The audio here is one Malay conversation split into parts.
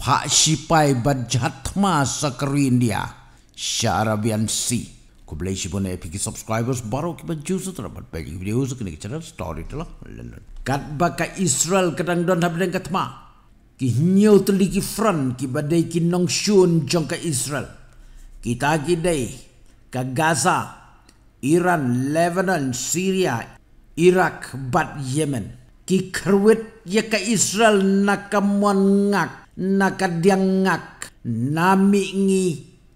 Pak Sipai Bajatma Sakri India Syarabian C Ku beli si pun epiki subscribers baru kita jusu terdapat banyak video sekini kita dapat story tu lah Kat baka Israel kadang don habis dengan katma Ki nyau terliki front ki badai ki nong syun jong ke Israel Kita kidei ke Gaza Iran, Lebanon, Syria, Irak, Bat Yemen kikruit ya ka Israel nakamuan ngak nakadiangak nami ngi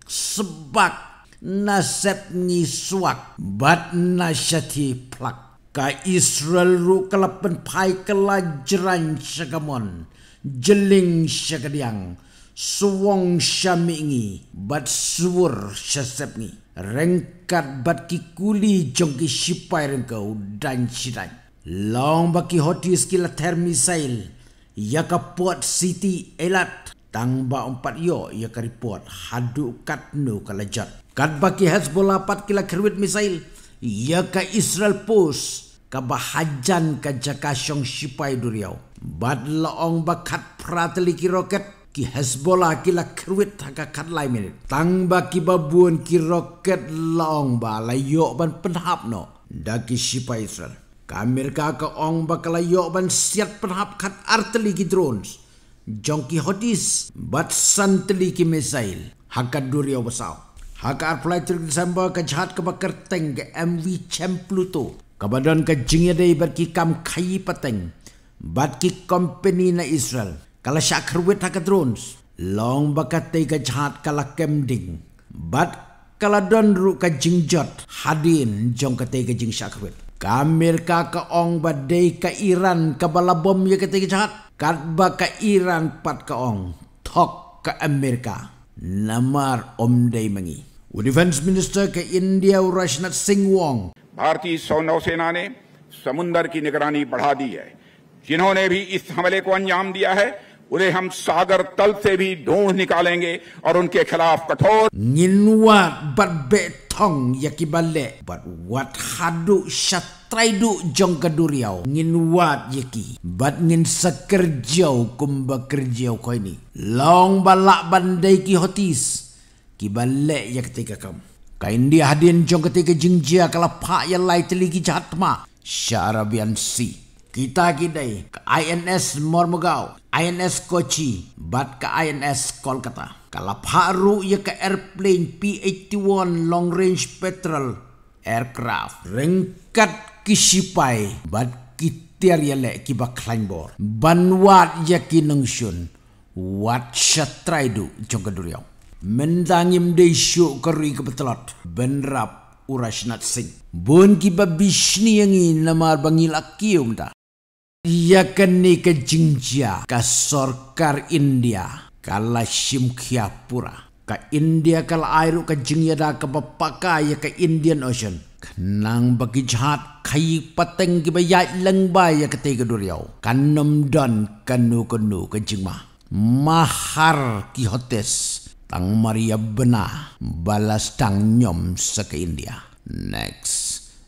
sebak nasep ngi suak bat nasyati plak ka Israel ru kelapen pai kelajeran syakamon jeling syakadiang suwong syami ngi bat suwur syasep ngi rengkat bat kikuli jongki sipai rengkau dan syirat Long baki hoti skill termisail, missile ke port city elat tang ba empat yo ya ke report hadu kat nu kalajat kat baki hezbollah pat kila kerwit misail, ya ke israel post ke bahajan ke jaka syong sipai duriau bad long bakat prateli roket ki hezbollah kila kerwit haka kat lai minit tang baki babuan ki roket laung ba layo ban penhap no daki syipai israel Kamir ka ke orang bakal yok ban siat penhap kat arteli ki drones. Jongki hotis bat santeli ki mesail. Hakat durio besau. Hakat arplai trik disamba ke jahat ke bakar teng ke MV Champluto. Pluto. Kabadan ke jingya day berki kam kayi pateng. Bat ki company na Israel. Kala syakar wet hakat drones. Long bakat tei ke jahat kala kemding. Bat kala donru ke jingjot hadin jong ke tei ke jing syakar wet. Kamirka ka ong baday ka Iran ka balabom ya kita kicahat. Katba ka Iran pat ka ong. Tok ka Amerika. Namar om day mangi. वो defence minister के India और राजनाथ सिंह वोंग भारतीय नौसेना ने समुन्दर की निगरानी बढ़ा दी है जिन्होंने भी इस हमले को अंजाम दिया है उन्हें हम सागर तल से भी ढूंढ निकालेंगे और उनके खिलाफ कठोर tong yaki balik. but wat hadu syatrai du jong kaduriau ngin wat yaki Bat ngin sekerja kum bekerja ko ini long balak bandai ki hotis kibale ya ketika kam kain dia hadian jong ketika jingjia kalau pak ya lai teligi jahat ma syarabian si kita kini ke INS Mormogau, INS Kochi, bat ke INS Kolkata. Kalau paru ia ke airplane P-81 Long Range petrol Aircraft. Rengkat kisipai bat kitir ia lek kibak klangbor. Banwat ia kinengsyun. Wat syatrai du jongka duriau. Mendangim desyuk keri kebetulat. Benrap urasnat sing. Bun kibak bisni yang ini namar bangilak kium dah yakni ke Jingjia, ke Sorkar India, ke Lashimkhyapura, ke India, ke Airu, ke Jingyada, ke Bapaka, ya ke Indian Ocean. Kenang bagi jahat, kayu pateng ke bayat lengba, ya ke Tiga Duryau. Kanam dan kanu-kanu ke Jingma. Mahar ki tang Maria Benah balas tang nyom seke India. Next.